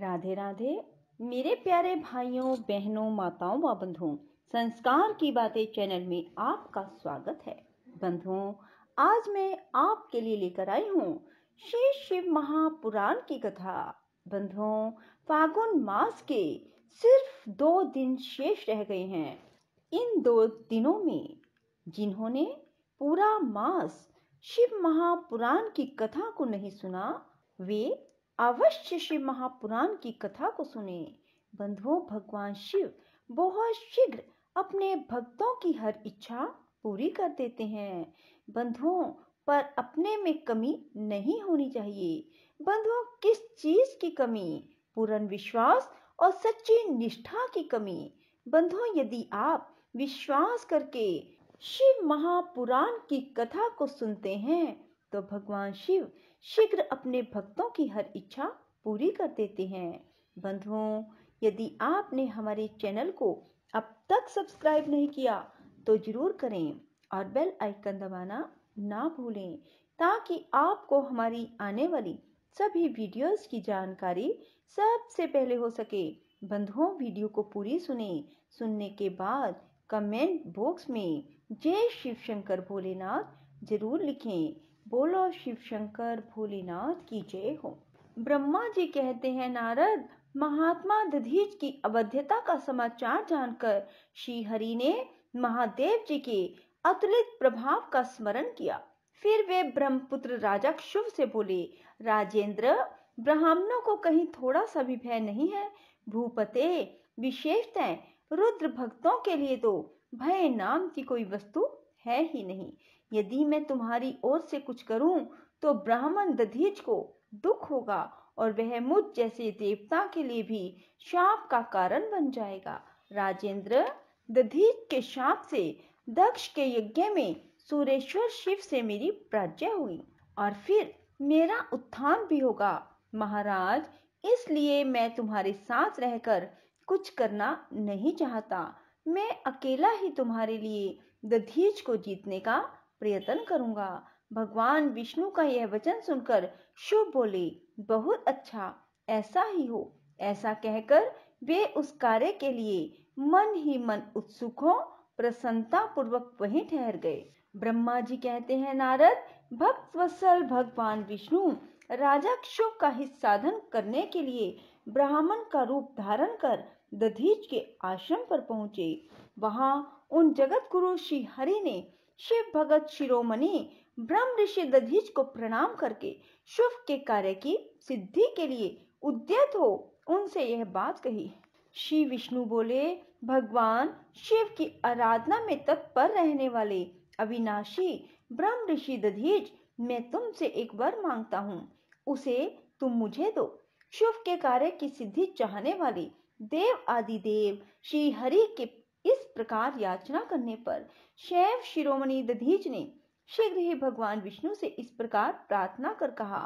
राधे राधे मेरे प्यारे भाइयों बहनों माताओं व बंधुओं संस्कार की बातें चैनल में आपका स्वागत है बंधुओं आज मैं आपके लिए लेकर आई हूँ श्री शिव महापुराण की कथा बंधुओं फागुन मास के सिर्फ दो दिन शेष रह गए हैं इन दो दिनों में जिन्होंने पूरा मास शिव महापुराण की कथा को नहीं सुना वे अवश्य श्री महापुराण की कथा को सुने बंधुओं भगवान शिव बहुत शीघ्र अपने भक्तों की हर इच्छा पूरी कर देते हैं बंधुओं पर अपने में कमी नहीं होनी चाहिए बंधुओं किस चीज की कमी पूर्ण विश्वास और सच्ची निष्ठा की कमी बंधुओं यदि आप विश्वास करके शिव महापुराण की कथा को सुनते हैं तो भगवान शिव शीघ्र अपने भक्तों की हर इच्छा पूरी कर देते हैं बंधुओं यदि आपने हमारे चैनल को अब तक सब्सक्राइब नहीं किया तो ज़रूर करें और बेल आइकन दबाना ना भूलें ताकि आपको हमारी आने वाली सभी वीडियोस की जानकारी सबसे पहले हो सके बंधुओं वीडियो को पूरी सुने सुनने के बाद कमेंट बॉक्स में जय शिव शंकर भोलेनाथ जरूर लिखें बोलो शिव शंकर भोलेनाथ की जय हो ब्रह्मा जी कहते हैं नारद महात्मा दधीच की अवध्यता का समाचार जानकर श्री हरि ने महादेव जी के अतुलित प्रभाव का स्मरण किया फिर वे ब्रह्मपुत्र राजा शुभ से बोले राजेंद्र ब्राह्मणों को कहीं थोड़ा सा भी भय नहीं है भूपते विशेषतः रुद्र भक्तों के लिए तो भय नाम की कोई वस्तु है ही नहीं यदि मैं तुम्हारी ओर से कुछ करूं तो ब्राह्मण दधीच को दुख होगा और वह मुझ जैसे देवता के लिए भी शाप का कारण बन जाएगा राजेंद्र दधीच के शाप से दक्ष के यज्ञ में सुरेश्वर शिव से मेरी प्राज्ञा हुई और फिर मेरा उत्थान भी होगा महाराज इसलिए मैं तुम्हारे साथ रहकर कुछ करना नहीं चाहता मैं अकेला ही तुम्हारे लिए दधीच को जीतने का प्रयत्न करूंगा भगवान विष्णु का यह वचन सुनकर शुभ बोले बहुत अच्छा ऐसा ही हो ऐसा कहकर वे उस कार्य के लिए मन ही मन उत्सुक हो प्रसन्नता पूर्वक वही ठहर गए ब्रह्मा जी कहते हैं नारद भक्त वसल भगवान विष्णु राजा शुभ का हित साधन करने के लिए ब्राह्मण का रूप धारण कर दधीच के आश्रम पर पहुंचे वहां उन जगत गुरु श्री हरि ने शिव भगत शिरोमणि ब्रह्म ऋषि दधीज को प्रणाम करके शुभ के कार्य की सिद्धि के लिए उद्यत हो उनसे यह बात कही श्री विष्णु बोले भगवान शिव की आराधना में तत्पर रहने वाले अविनाशी ब्रह्म ऋषि दधीज मैं तुमसे एक वर मांगता हूँ उसे तुम मुझे दो शिव के कार्य की सिद्धि चाहने वाले देव आदि देव श्री हरि के इस प्रकार याचना करने पर शैव शिरोमणि दधीच ने शीघ्र ही भगवान विष्णु से इस प्रकार प्रार्थना कर कहा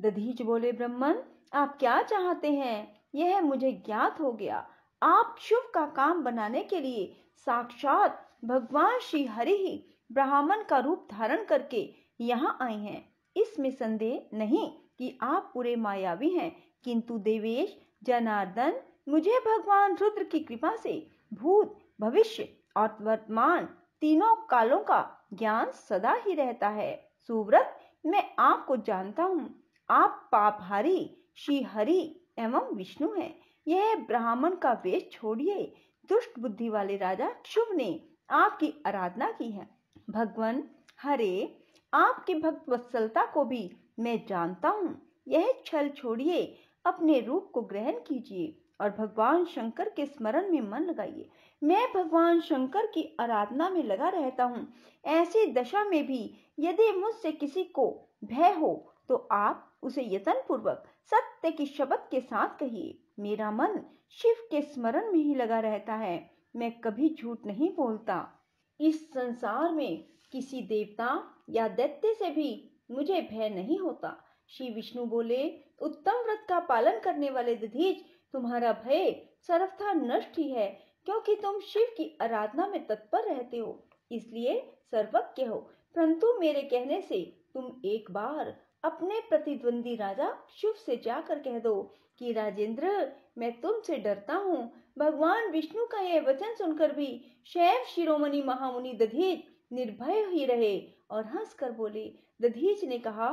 दधीच बोले ब्रह्मन आप क्या चाहते हैं यह मुझे ज्ञात हो गया आप शुभ का काम बनाने के लिए साक्षात भगवान श्री हरि ही ब्राह्मण का रूप धारण करके यहाँ आए हैं इसमें संदेह नहीं कि आप पूरे मायावी हैं किंतु देवेश जनार्दन मुझे भगवान रुद्र की कृपा से भूत भविष्य और वर्तमान तीनों कालों का ज्ञान सदा ही रहता है सुव्रत मैं आपको जानता हूँ आप पापहारी श्री हरि एवं विष्णु हैं यह ब्राह्मण का वेश छोड़िए दुष्ट बुद्धि वाले राजा शुभ ने आपकी आराधना की है भगवान हरे आपकी भक्त वत्सलता को भी मैं जानता हूँ यह छल छोड़िए अपने रूप को ग्रहण कीजिए और भगवान शंकर के स्मरण में मन लगाइए मैं भगवान शंकर की आराधना में लगा रहता हूँ ऐसी दशा में भी यदि मुझसे किसी को भय हो तो आप उसे यतन पूर्वक सत्य की शब्द के साथ कहिए मेरा मन शिव के स्मरण में ही लगा रहता है मैं कभी झूठ नहीं बोलता इस संसार में किसी देवता या दैत्य से भी मुझे भय नहीं होता श्री विष्णु बोले उत्तम व्रत का पालन करने वाले दधीज तुम्हारा भय सर्वथा नष्ट ही है क्योंकि तुम शिव की आराधना में तत्पर रहते हो इसलिए सर्वज्ञ हो परंतु मेरे कहने से तुम एक बार अपने प्रतिद्वंदी राजा शिव से जाकर कह दो कि राजेंद्र मैं तुमसे डरता हूँ भगवान विष्णु का यह वचन सुनकर भी शैव शिरोमणि महामुनि दधीज निर्भय ही रहे और हंसकर बोले दधीज ने कहा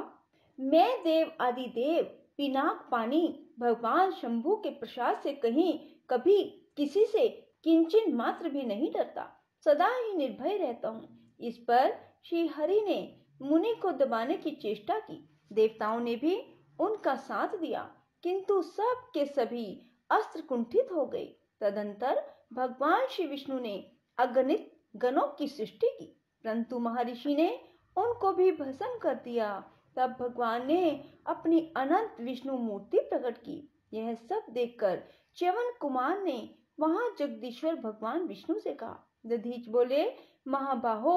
मैं देव आदि देव पिनाक पानी भगवान शंभु के प्रसाद से कहीं कभी किसी से किंचन मात्र भी नहीं डरता सदा ही निर्भय रहता हूँ इस पर श्री हरि ने मुनि को दबाने की चेष्टा की देवताओं ने भी उनका साथ दिया किंतु सब के सभी अस्त्र कुंठित हो गए तदंतर भगवान श्री विष्णु ने अगणित गणों की सृष्टि की परंतु महर्षि ने उनको भी भस्म कर दिया तब भगवान ने अपनी अनंत विष्णु मूर्ति प्रकट की यह सब देखकर च्यवन कुमार ने वहां जगदीश्वर भगवान विष्णु से कहा दधीच बोले महाबाहो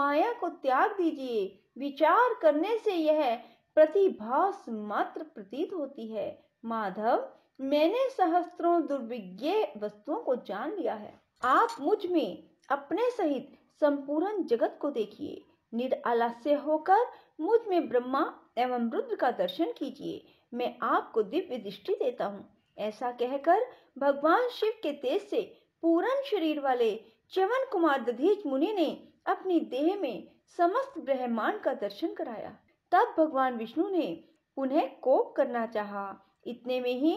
माया को त्याग दीजिए विचार करने से यह प्रतिभा मात्र प्रतीत होती है माधव मैंने सहस्त्रों दुर्विज्ञ वस्तुओं को जान लिया है आप मुझ में अपने सहित संपूर्ण जगत को देखिए निरालस्य होकर मुझ में ब्रह्मा एवं रुद्र का दर्शन कीजिए मैं आपको दिव्य दृष्टि देता हूँ ऐसा कहकर भगवान शिव के तेज से पूरन शरीर वाले चवन कुमार दधीच मुनि ने अपनी देह में समस्त ब्रह्मांड का दर्शन कराया तब भगवान विष्णु ने पुनः कोप करना चाहा इतने में ही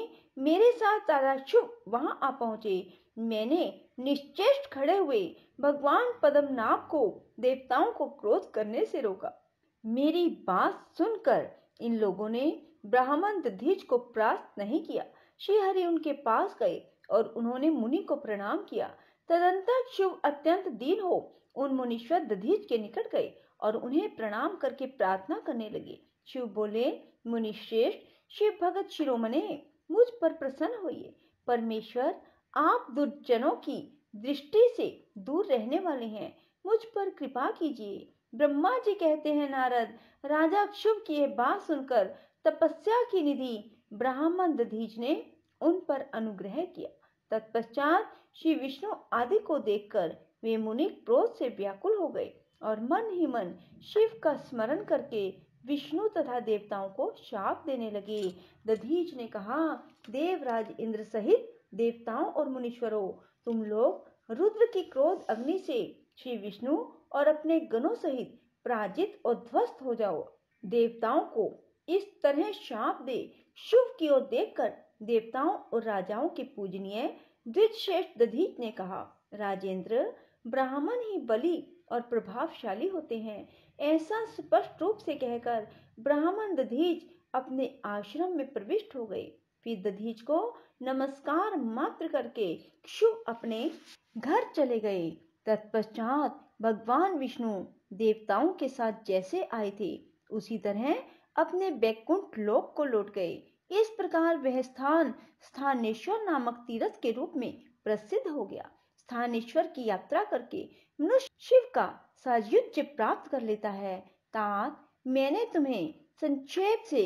मेरे साथ तारा शुभ वहाँ आ पहुँचे मैंने निश्चेष्ट खड़े हुए भगवान पद्मनाभ को देवताओं को क्रोध करने से रोका मेरी बात सुनकर इन लोगों ने ब्राह्मण दधीज को प्रास्त नहीं किया श्रीहरि उनके पास गए और उन्होंने मुनि को प्रणाम किया तदंतर शिव अत्यंत दीन हो उन मुनीश्वर दधीज के निकट गए और उन्हें प्रणाम करके प्रार्थना करने लगे शिव बोले मुनिश्रेष्ठ शिव भगत शिरोमणे मुझ पर प्रसन्न होइए परमेश्वर आप दुर्जनों की दृष्टि से दूर रहने वाले हैं मुझ पर कृपा कीजिए ब्रह्मा जी कहते हैं नारद राजा क्षुभ की यह बात सुनकर तपस्या की निधि ब्राह्मण दधीज ने उन पर अनुग्रह किया तत्पश्चात श्री विष्णु आदि को देखकर वे मुनि क्रोध से व्याकुल हो गए और मन ही मन शिव का स्मरण करके विष्णु तथा देवताओं को शाप देने लगे दधीज ने कहा देवराज इंद्र सहित देवताओं और मुनीश्वरों तुम लोग रुद्र की क्रोध अग्नि से श्री विष्णु और अपने गणों सहित पराजित और ध्वस्त हो जाओ देवताओं को इस तरह शाप दे शुभ की ओर देखकर देवताओं और राजाओं के पूजनीय द्विजश्रेष्ठ दधीत ने कहा राजेंद्र ब्राह्मण ही बलि और प्रभावशाली होते हैं ऐसा स्पष्ट रूप से कहकर ब्राह्मण दधीज अपने आश्रम में प्रविष्ट हो गए फिर दधीज को नमस्कार मात्र करके शुभ अपने घर चले गए तत्पश्चात भगवान विष्णु देवताओं के साथ जैसे आए थे उसी तरह अपने बैकुंठ लोक को लौट गए इस प्रकार वह स्थान स्थानेश्वर नामक तीर्थ के रूप में प्रसिद्ध हो गया स्थानेश्वर की यात्रा करके मनुष्य शिव का साजयुज प्राप्त कर लेता है तात मैंने तुम्हें संक्षेप से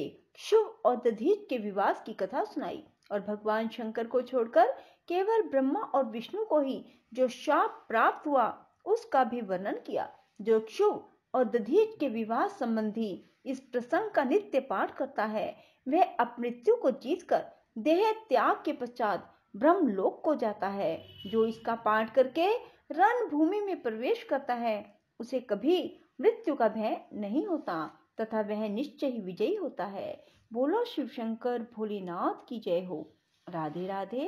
शुभ और दधीज के विवाद की कथा सुनाई और भगवान शंकर को छोड़कर केवल ब्रह्मा और विष्णु को ही जो शाप प्राप्त हुआ उसका भी वर्णन किया जो क्षु और दधीच के विवाह संबंधी इस प्रसंग का नित्य पाठ करता है वह अपमृत्यु को जीत कर देह त्याग के पश्चात ब्रह्म लोक को जाता है जो इसका पाठ करके रणभूमि में प्रवेश करता है उसे कभी मृत्यु का भय नहीं होता तथा वह निश्चय ही विजयी होता है बोलो शिव शंकर भोलेनाथ की जय हो राधे राधे